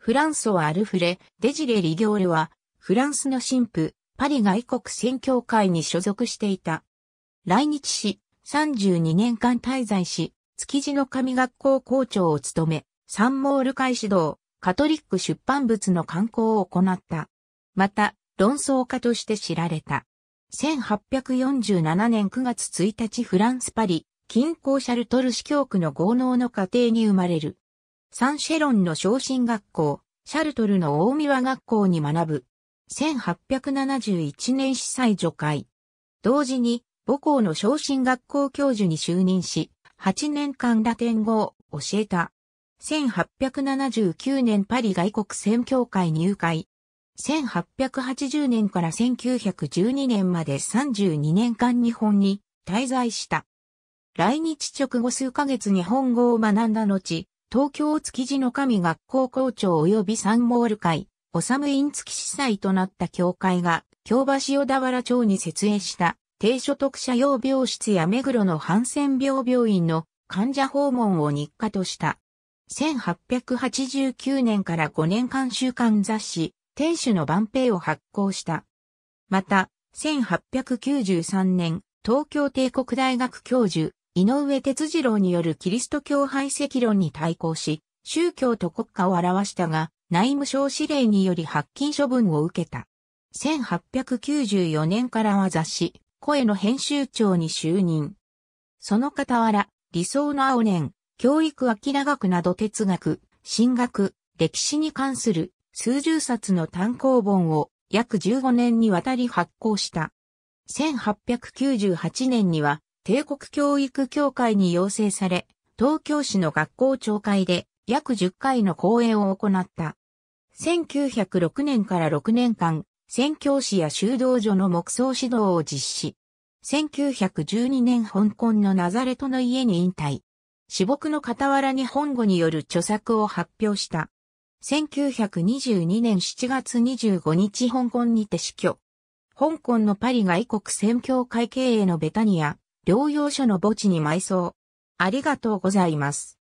フランソワ・アルフレ、デジレ・リギョールは、フランスの神父、パリ外国宣教会に所属していた。来日し、32年間滞在し、築地の神学校校長を務め、サンモール会指導、カトリック出版物の刊行を行った。また、論争家として知られた。1847年9月1日フランスパリ、近郊シャルトル市教区の豪農の家庭に生まれる。サンシェロンの昇進学校、シャルトルの大宮学校に学ぶ。1871年司祭除会。同時に、母校の昇進学校教授に就任し、8年間ラテン語を教えた。1879年パリ外国宣教会入会。1880年から1912年まで32年間日本に滞在した。来日直後数ヶ月日本語を学んだ後、東京築地の神学校校長及びサンモール会、いんつき司祭となった教会が、京橋小田原町に設営した、低所得者用病室や目黒のハンセン病病院の患者訪問を日課とした。1889年から5年間週刊雑誌、天守の万平を発行した。また、1893年、東京帝国大学教授、井上哲次郎によるキリスト教排斥論に対抗し、宗教と国家を表したが、内務省指令により発禁処分を受けた。1894年からは雑誌、声の編集長に就任。その傍ら、理想の青年、教育秋長くなど哲学、神学、歴史に関する数十冊の単行本を約15年にわたり発行した。1898年には帝国教育協会に要請され、東京市の学校長会で約10回の講演を行った。1906年から6年間、宣教師や修道女の黙想指導を実施。1912年香港のナザレトの家に引退。死木の傍らに本語による著作を発表した。1922年7月25日香港にて死去。香港のパリ外国宣教会経営のベタニア、療養所の墓地に埋葬。ありがとうございます。